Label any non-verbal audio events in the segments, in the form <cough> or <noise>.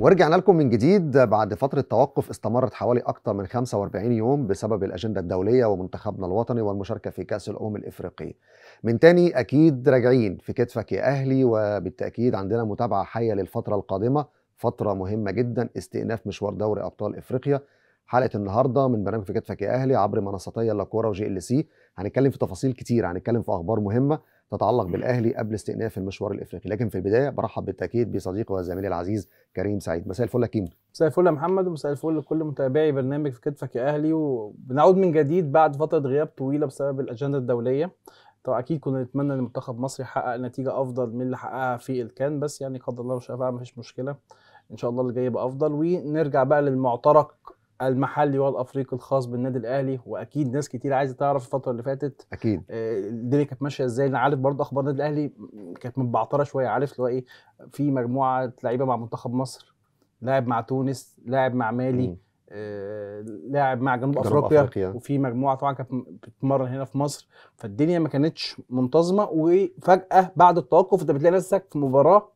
ورجعنا لكم من جديد بعد فترة توقف استمرت حوالي أكثر من 45 يوم بسبب الأجندة الدولية ومنتخبنا الوطني والمشاركة في كأس الأمم الإفريقية. من تاني أكيد راجعين في كتفك يا أهلي وبالتأكيد عندنا متابعة حية للفترة القادمة، فترة مهمة جدا استئناف مشوار دوري أبطال إفريقيا. حلقة النهاردة من برنامج في كتفك يا أهلي عبر منصتي الكورة وجي ال سي هنتكلم في تفاصيل كتير هنتكلم في اخبار مهمه تتعلق بالاهلي قبل استئناف المشوار الافريقي لكن في البدايه برحب بالتاكيد بصديقي وزميلي العزيز كريم سعيد مساء الفل يا كيمو مساء الفل يا محمد ومساء الفل لكل متابعي برنامج في كتفك يا اهلي وبنعود من جديد بعد فتره غياب طويله بسبب الاجنده الدوليه طبعا اكيد كنا نتمنى ان منتخب مصر يحقق نتيجه افضل من اللي حققها في الكان بس يعني قدر الله وشاء فعل مفيش مشكله ان شاء الله اللي جاي يبقى افضل ونرجع بقى للمعترك المحلي والافريقي الخاص بالنادي الاهلي واكيد ناس كتير عايزه تعرف الفتره اللي فاتت اكيد آه، الدنيا كانت ماشيه ازاي انا عارف برضه اخبار النادي الاهلي كانت متبعتره شويه عارف اللي هو ايه في مجموعه لعيبه مع منتخب مصر لاعب مع تونس لاعب مع مالي آه، لاعب مع جنوب افريقيا, أفريقيا. وفي مجموعه طبعا كانت بتتمرن هنا في مصر فالدنيا ما كانتش منتظمه وفجاه بعد التوقف انت بتلاقي نفسك في مباراه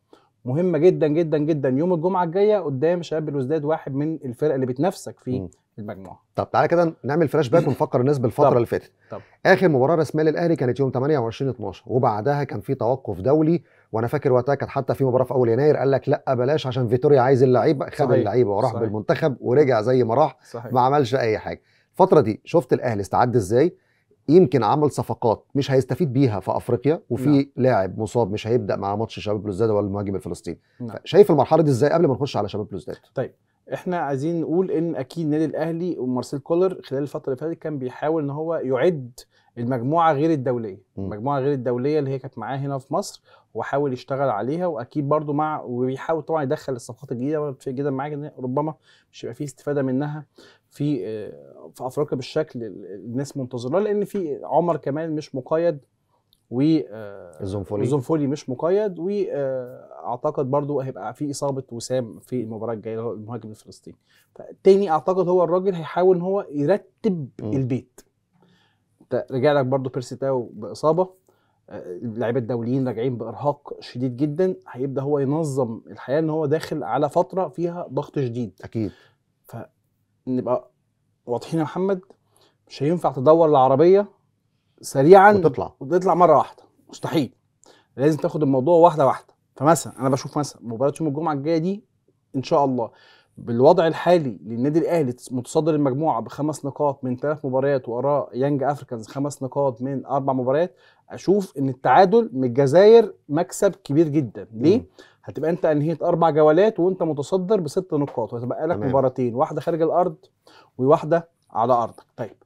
مهمه جدا جدا جدا يوم الجمعه الجايه قدام شباب الوزداد واحد من الفرق اللي بتنافسك في م. المجموعه طب تعالى كده نعمل فلاش باك <laughs> ونفكر الناس بالفتره اللي فاتت طب. اخر مباراه رسميه للاهلي كانت يوم 28 12 وبعدها كان في توقف دولي وانا فاكر وقتها كانت حتى في مباراه في اول يناير قال لك لا بلاش عشان فيتوريا عايز اللعيبه خد اللعيبه وراح صحيح. بالمنتخب ورجع زي ما راح ما عملش اي حاجه الفتره دي شفت الاهلي استعد ازاي يمكن عمل صفقات مش هيستفيد بيها في افريقيا وفي نعم. لاعب مصاب مش هيبدا مع ماتش شباب بلوزداد ولا المهاجم الفلسطيني نعم. شايف المرحله دي ازاي قبل ما نخش على شباب بلوزداد طيب احنا عايزين نقول ان اكيد النادي الاهلي ومارسيل كولر خلال الفتره اللي فاتت كان بيحاول ان هو يعد المجموعه غير الدوليه المجموعه غير الدوليه اللي هي كانت معاه هنا في مصر وحاول يشتغل عليها واكيد برضو مع وبيحاول طبعا يدخل الصفقات الجديده جدا معاك ان ربما مش هيبقى في استفاده منها في آه، في افريقيا بالشكل الناس منتظراه لان في عمر كمان مش مقيد و الزنفولي آه، الزنفولي مش مقيد واعتقد آه، برضو هيبقى في اصابه وسام في المباراه الجايه المهاجم الفلسطيني فتاني اعتقد هو الراجل هيحاول ان هو يرتب م. البيت رجع لك برضو بيرسي تاو باصابه اللعيبه الدوليين راجعين بارهاق شديد جدا هيبدا هو ينظم الحياه ان هو داخل على فتره فيها ضغط شديد اكيد فنبقى واضحين يا محمد مش هينفع تدور العربيه سريعا وتطلع وتطلع مره واحده مستحيل لازم تاخد الموضوع واحده واحده فمثلا انا بشوف مثلا مباراه يوم الجمعه الجايه دي ان شاء الله بالوضع الحالي للنادي الاهلي متصدر المجموعه بخمس نقاط من ثلاث مباريات وراه يانج افريكانز خمس نقاط من اربع مباريات اشوف ان التعادل من الجزائر مكسب كبير جدا ليه هتبقى انت انهيت اربع جولات وانت متصدر بست نقاط وهتبقى لك مباراتين واحده خارج الارض وواحده على ارضك طيب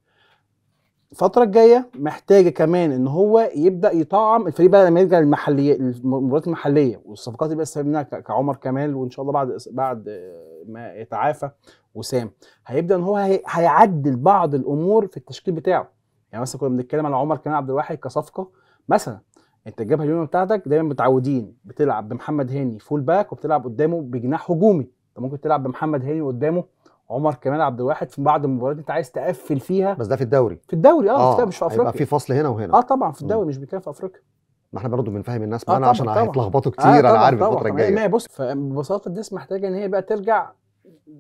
الفتره الجايه محتاجه كمان ان هو يبدا يطعم الفريق بقى لما يرجع للمحليه المباريات المحليه والصفقات اللي بقى منها كعمر كمال وان شاء الله بعد بعد ما يتعافى وسام هيبدا ان هو هيعدل بعض الامور في التشكيل بتاعه يعني مثلا كنا بنتكلم على عمر كمال عبد الواحد كصفقه مثلا انت الجبهه اليمنى بتاعتك دايما متعودين بتلعب بمحمد هاني فول باك وبتلعب قدامه بجناح هجومي انت ممكن تلعب بمحمد هاني وقدامه عمر كمال عبد الواحد في بعض المباريات انت عايز تقفل فيها بس ده في الدوري في الدوري اه, آه مش في افريقيا يبقى في فصل هنا وهنا اه طبعا في الدوري مش بيتكلم في افريقيا ما احنا برضه بنفهم الناس آه، معانا آه عشان هيتلخبطوا كتير آه انا عارف الفتره الجايه ما يعني بص فببساطه الناس محتاجه ان هي بقى ترجع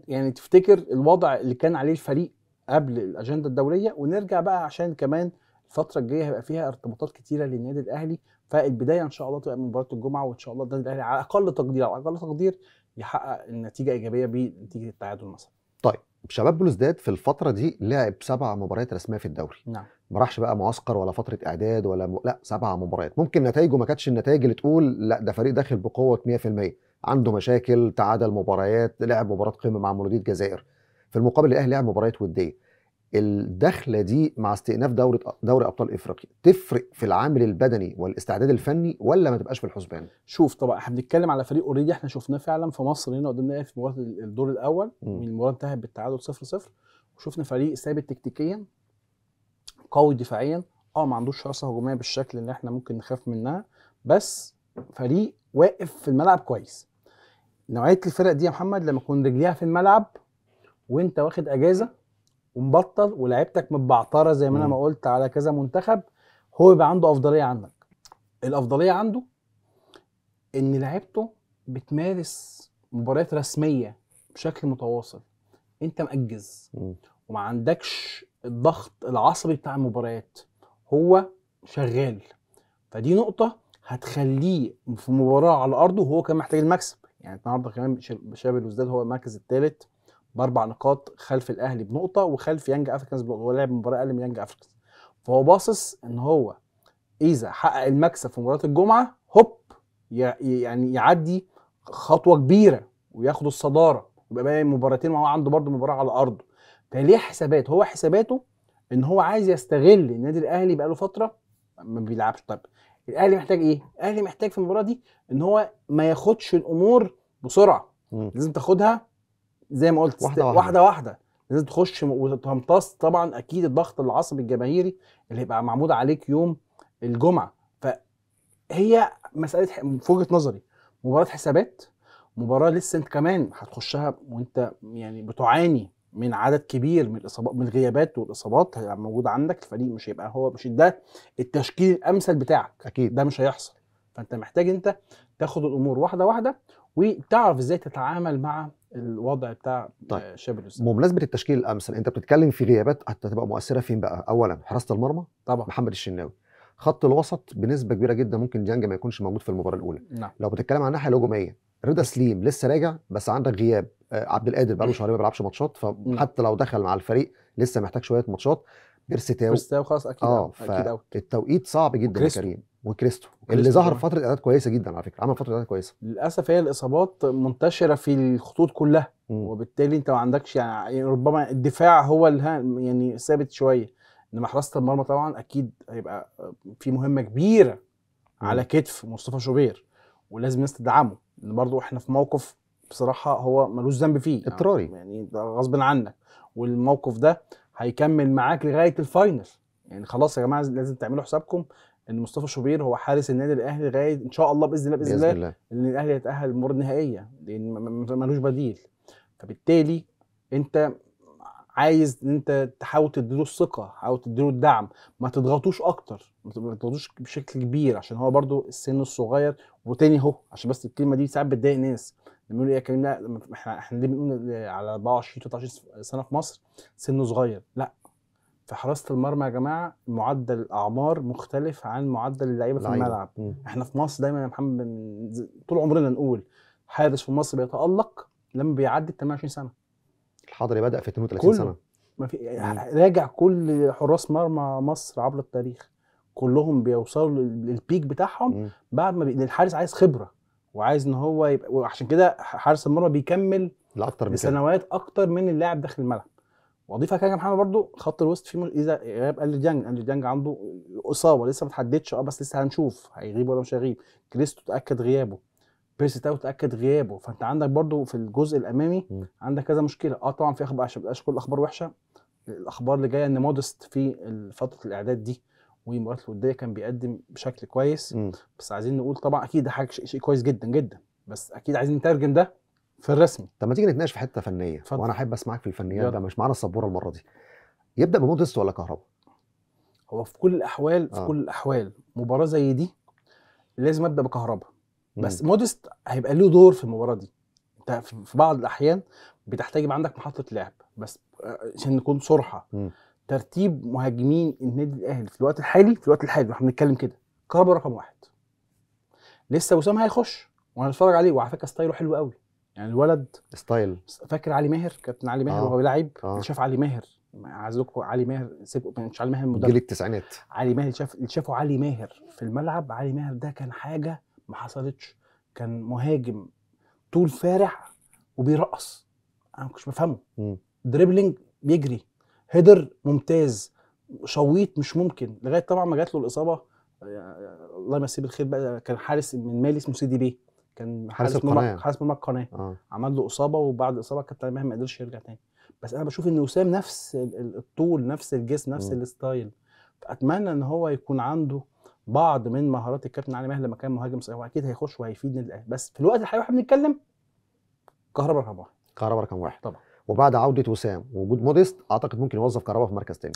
يعني تفتكر الوضع اللي كان عليه الفريق قبل الاجنده الدوليه ونرجع بقى عشان كمان الفتره الجايه هيبقى فيها ارتباطات كتيره للنادي الاهلي فالبدايه ان شاء الله تبقى من مباراه الجمعه وان شاء الله النادي الاهلي على اقل تقدير على اقل تقدير يحقق النتيجه ايجابيه بنتيجه التعادل مثلا. طيب شباب بلوزداد في الفتره دي لعب سبع مباريات رسميه في الدوري. نعم. ما راحش بقى معسكر ولا فتره اعداد ولا م... لا سبع مباريات، ممكن نتائجه ما كانتش النتائج اللي تقول لا ده فريق داخل بقوه 100%، عنده مشاكل تعادل مباريات، لعب مباراه قمه مع مولوديه الجزائر، في المقابل الاهلي لعب مباريات وديه الدخله دي مع استئناف دوري دوري ابطال افريقيا تفرق في العامل البدني والاستعداد الفني ولا ما تبقاش في الحسبان؟ شوف طبعا احنا بنتكلم على فريق اوريدي احنا شفناه فعلا في مصر هنا قدامنا في مباراه الدور الاول المباراه انتهت بالتعادل 0-0 وشفنا فريق ثابت تكتيكيا قوي دفاعيا اه ما عندوش رأسة هجوميه بالشكل اللي احنا ممكن نخاف منها بس فريق واقف في الملعب كويس نوعيه الفرق دي يا محمد لما تكون رجليها في الملعب وانت واخد اجازه ومبطل ولاعيبتك متبعتره زي ما انا ما قلت على كذا منتخب هو يبقى عنده افضليه عنك الافضليه عنده ان لعيبته بتمارس مباريات رسميه بشكل متواصل انت مأجز وما عندكش الضغط العصبي بتاع المباريات هو شغال فدي نقطه هتخليه في مباراه على ارضه وهو كان محتاج المكسب يعني النهارده كمان شباب الوزداد هو المركز الثالث باربع نقاط خلف الاهلي بنقطه وخلف يانج افريكانز بنقطه هو لعب مباراه اقل من يانج افريكانز فهو باصص ان هو اذا حقق المكسب في مباراه الجمعه هوب يعني يعدي خطوه كبيره وياخد الصداره ويبقى باقي مباراتين وهو عنده برده مباراه على ارضه فليه حسابات هو حساباته ان هو عايز يستغل النادي الاهلي بقاله فتره ما بيلعبش طب الاهلي محتاج ايه الاهلي محتاج في المباراه دي ان هو ما ياخدش الامور بسرعه م. لازم تاخدها زي ما قلت واحده واحده, واحدة, واحدة. لازم تخش وتمتص طبعا اكيد الضغط العصبي الجماهيري اللي هيبقى معمود عليك يوم الجمعه فهي مساله في وجهه نظري مباراه حسابات مباراه لسه انت كمان هتخشها وانت يعني بتعاني من عدد كبير من الاصابات من الغيابات والاصابات هيبقى موجود عندك الفريق مش هيبقى هو مش ده التشكيل الامثل بتاعك اكيد ده مش هيحصل فانت محتاج انت تاخد الامور واحده واحده وتعرف ازاي تتعامل مع الوضع بتاع طيب. آه، شبرس بمناسبه التشكيل الامثل انت بتتكلم في غيابات هتبقى مؤثره فين بقى اولا حراسه المرمى طبعا محمد الشناوي خط الوسط بنسبه كبيره جدا ممكن ديانج ما يكونش موجود في المباراه الاولى نعم. لو بتتكلم عن الناحيه الهجوميه رضا سليم لسه راجع بس عندك غياب آه، عبد القادر بقاله شهرين ما بيلعبش ماتشات فحتى لو دخل مع الفريق لسه محتاج شويه ماتشات بيرستاو بيرستاو خلاص اكيد اه اكيد التوقيت صعب جدا يا كريم وكريستو اللي ظهر فتره اعداد كويسه جدا على فكره عمل فتره اعداد كويسه للاسف هي الاصابات منتشره في الخطوط كلها م. وبالتالي انت ما عندكش يعني, يعني ربما الدفاع هو اللي يعني ثابت شويه انما حراسه المرمى طبعا اكيد هيبقى في مهمه كبيره م. على كتف مصطفى شوبير ولازم الناس تدعمه لان برضه احنا في موقف بصراحه هو ملوش ذنب فيه يعني اضطراري يعني غصب عنك والموقف ده هيكمل معاك لغايه الفاينل يعني خلاص يا جماعه لازم تعملوا حسابكم ان مصطفى شوبير هو حارس النادي الاهلي لغايه ان شاء الله باذن الله باذن, بإذن الله ان الاهلي يتاهل المباراه النهائيه لان ملوش بديل فبالتالي انت عايز ان انت تحاول تديله الثقه حاول تديله الدعم ما تضغطوش اكتر ما تضغطوش بشكل كبير عشان هو برده السن الصغير وتاني اهو عشان بس الكلمه دي ساعات بتضايق ناس لما يقولوا ايه كريم لا احنا احنا ليه بنقول على 24 23 سنه في مصر سنه صغير لا في حراسه المرمى يا جماعه معدل الاعمار مختلف عن معدل اللعيبه في الملعب م. احنا في مصر دايما يا محمد طول عمرنا نقول حارس في مصر بيتالق لما بيعدي 28 سنه الحضري بدا في 32 سنه ما في يعني راجع كل حراس مرمى مصر عبر التاريخ كلهم بيوصلوا للبيك بتاعهم بعد ما الحارس عايز خبره وعايز ان هو يبقى وعشان كده حارس المرمى بيكمل لاكتر من سنوات اكتر من اللاعب داخل الملعب واضيف على يا محمد برده خط الوسط فيه اذا غاب قال ديانج عنده اصابه لسه ما اتحددش اه بس لسه هنشوف هيغيب ولا مش هيغيب كريستو تاكد غيابه بيرسي تاو تاكد غيابه فانت عندك برده في الجزء الامامي م. عندك كذا مشكله اه طبعا في اخبار عشان مبقاش كل الاخبار وحشه الاخبار اللي جايه ان مودست في فتره الاعداد دي والمباريات الوديه كان بيقدم بشكل كويس م. بس عايزين نقول طبعا اكيد ده حاجه شيء كويس جدا جدا بس اكيد عايزين نترجم ده في الرسمي طب ما تيجي نتناقش في حته فنيه فضل. وانا احب اسمعك في الفنيات ده مش معانا السبوره المره دي يبدا بمودست ولا كهرباء هو في كل الاحوال في آه. كل الاحوال مباراه زي دي لازم ابدا بكهرباء بس مم. مودست هيبقى له دور في المباراه دي انت في بعض الاحيان بتحتاج يبقى عندك محطه لعب بس آه، عشان نكون صرحه مم. ترتيب مهاجمين النادي الاهلي في الوقت الحالي في الوقت الحالي واحنا بنتكلم كده كهرباء رقم واحد لسه وسام هيخش وهنتفرج عليه وعلى فكره ستايله حلو قوي يعني الولد ستايل فاكر علي ماهر كابتن علي ماهر آه. وهو بيلعب آه. شاف علي ماهر اعزكم علي ماهر سيبوا مش علي ماهر المدرب جيل التسعينات علي ماهر شاف اللي شافه علي ماهر في الملعب علي ماهر ده كان حاجه ما حصلتش كان مهاجم طول فارح وبيرقص انا ما كنتش بفهمه دريبلينج بيجري هيدر ممتاز شويط مش ممكن لغايه طبعا ما جات له الاصابه آه، الله يمسيه بالخير بقى كان حارس من مالي اسمه سيدي بيه كان حارس القناه حارس مرمى القناه آه. عمل له اصابه وبعد الاصابه كابتن امام ما قدرش يرجع تاني بس انا بشوف ان وسام نفس الطول نفس الجسم نفس م. الستايل فاتمنى ان هو يكون عنده بعض من مهارات الكابتن علي ماهر لما كان مهاجم صغير واكيد هيخش وهيفيد الاهلي بس في الوقت الحالي واحنا بنتكلم كهربا رقم واحد كهربا رقم واحد طبعا وبعد عوده وسام وجود موديست اعتقد ممكن يوظف كهربا في مركز تاني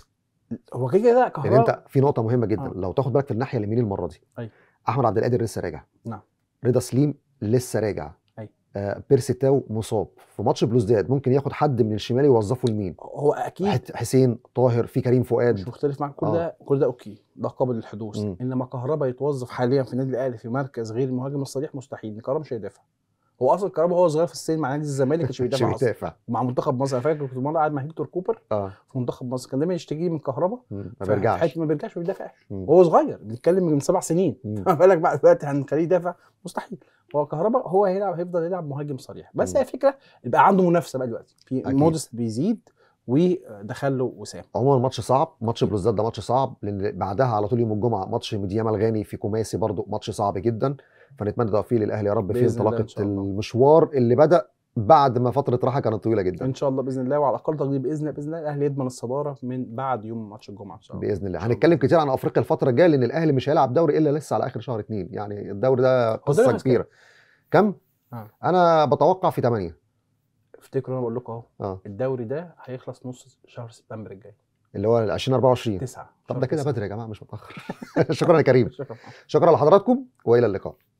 هو كده كده كهربا يعني انت في نقطه مهمه جدا آه. لو تاخد بالك في الناحيه اليمين المره دي أي. أيوه. احمد عبد القادر لسه راجع نعم رضا سليم لسه راجع أيوة. آه بيرسي تاو مصاب في ماتش بلوزداد ممكن ياخد حد من الشمال يوظفه لمين هو اكيد حسين طاهر في كريم فؤاد مش مختلف معاك كل آه. ده آه. كل ده اوكي ده قابل للحدوث انما كهربا يتوظف حاليا في النادي الاهلي في مركز غير المهاجم الصريح مستحيل كهربا مش هيدافع هو اصلا كهربا هو صغير في السن مع نادي الزمالك مش <laughs> بيدافع مع منتخب مصر انا فاكر كنت مره قاعد مع هيكتور كوبر آه. في منتخب مصر كان دايما يشتكي من كهربا ما بيرجعش ما بيرجعش ما بيدافعش هو صغير بنتكلم من سبع سنين فما <laughs> بالك بقى دلوقتي هنخليه يدافع مستحيل هو كهربا هو هيلعب هيفضل يلعب مهاجم صريح بس هي فكره يبقى عنده منافسه بقى دلوقتي في مودست بيزيد ودخل له وسام عموما ماتش صعب ماتش بلوزداد ده ماتش صعب لان بعدها على طول يوم الجمعه ماتش ميدياما الغاني في كوماسي برضو ماتش صعب جدا فنتمنى توفيق للاهلي يا رب في انطلاقه المشوار اللي بدا بعد ما فتره راحه كانت طويله جدا ان شاء الله باذن الله وعلى اقل تقدير باذن الله باذن الله الاهلي يضمن الصداره من بعد يوم ماتش الجمعه ان شاء الله باذن الله هنتكلم كتير عن افريقيا الفتره الجايه لان الاهلي مش هيلعب دوري الا لسه على اخر شهر اثنين يعني الدوري ده قصه كبيره كم؟ آه. انا بتوقع في 8 افتكروا انا بقول لكم اهو آه. الدوري ده هيخلص نص شهر سبتمبر الجاي اللي هو 2024 9 طب ده كده بدري يا جماعه مش متاخر <laughs> شكرا يا كريم شكرا شكرا لحضراتكم والى اللقاء